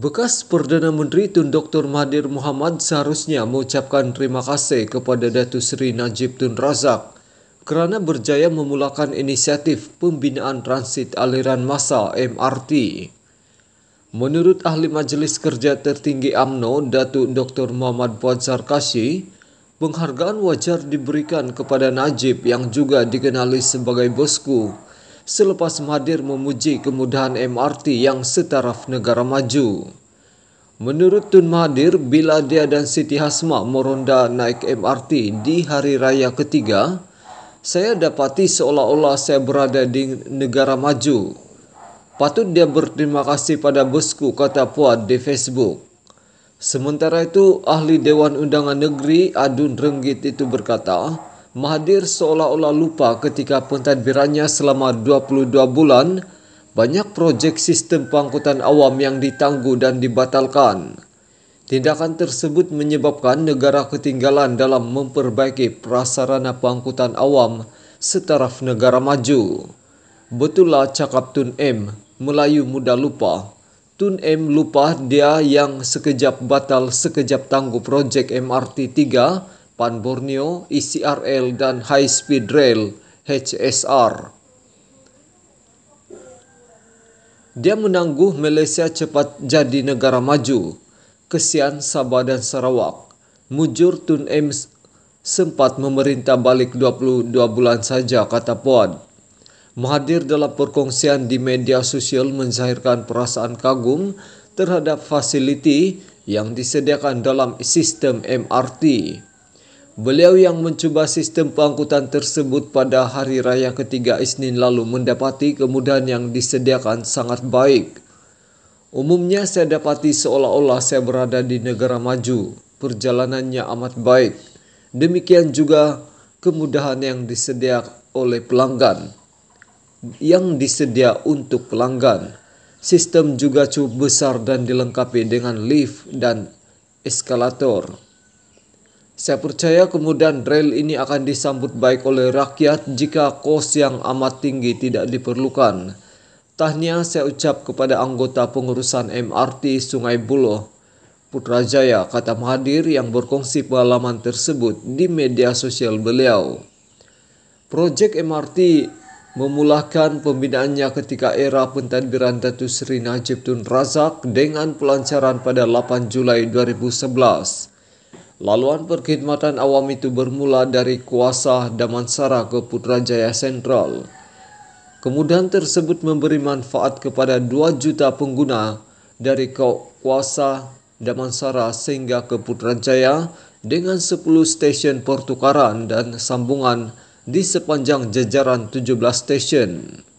Bekas Perdana Menteri Tun Dr. Mahathir Mohamad seharusnya mengucapkan terima kasih kepada Datu Seri Najib Tun Razak kerana berjaya memulakan inisiatif pembinaan transit aliran masa MRT. Menurut ahli Majelis Kerja Tertinggi AMNO, Datu Dr. Muhammad Puan Sarkashi, penghargaan wajar diberikan kepada Najib yang juga dikenali sebagai bosku selepas Mahathir memuji kemudahan MRT yang setaraf negara maju. Menurut Tun Mahathir, bila dia dan Siti Hasma meronda naik MRT di hari raya ketiga, saya dapati seolah-olah saya berada di negara maju. Patut dia berterima kasih pada bosku, kata Puan di Facebook. Sementara itu, ahli Dewan Undangan Negeri Adun Renggit itu berkata, Mahathir seolah-olah lupa ketika pentadbirannya selama 22 bulan, banyak projek sistem pengangkutan awam yang ditangguh dan dibatalkan. Tindakan tersebut menyebabkan negara ketinggalan dalam memperbaiki prasarana pengangkutan awam setaraf negara maju. Betullah cakap Tun M, Melayu muda lupa. Tun M lupa dia yang sekejap batal sekejap tangguh projek MRT 3 Pan Borneo, ICRL, e dan High Speed Rail HSR. Dia menangguh Malaysia cepat jadi negara maju. Kesian Sabah dan Sarawak. Mujur Tun Ames sempat memerintah balik 22 bulan saja, kata Puan. Mahadir dalam perkongsian di media sosial menzahirkan perasaan kagum terhadap fasiliti yang disediakan dalam sistem MRT. Beliau yang mencuba sistem pengangkutan tersebut pada hari raya ketiga Isnin lalu mendapati kemudahan yang disediakan sangat baik. Umumnya saya dapati seolah-olah saya berada di negara maju, perjalanannya amat baik. Demikian juga kemudahan yang disediakan oleh pelanggan. Yang disedia untuk pelanggan. Sistem juga cukup besar dan dilengkapi dengan lift dan eskalator. Saya percaya kemudian rel ini akan disambut baik oleh rakyat jika kos yang amat tinggi tidak diperlukan. Tahniah saya ucap kepada anggota pengurusan MRT Sungai Buloh. Putrajaya, kata Mahathir yang berkongsi pengalaman tersebut di media sosial beliau. Projek MRT memulakan pembinaannya ketika era pentadbiran Datu Seri Najib Tun Razak dengan pelancaran pada 8 Julai 2011. Laluan perkhidmatan awam itu bermula dari kuasa Damansara ke Putrajaya Sentral. Kemudahan tersebut memberi manfaat kepada 2 juta pengguna dari kuasa Damansara sehingga ke Putrajaya dengan 10 stasiun pertukaran dan sambungan di sepanjang jajaran 17 stesen.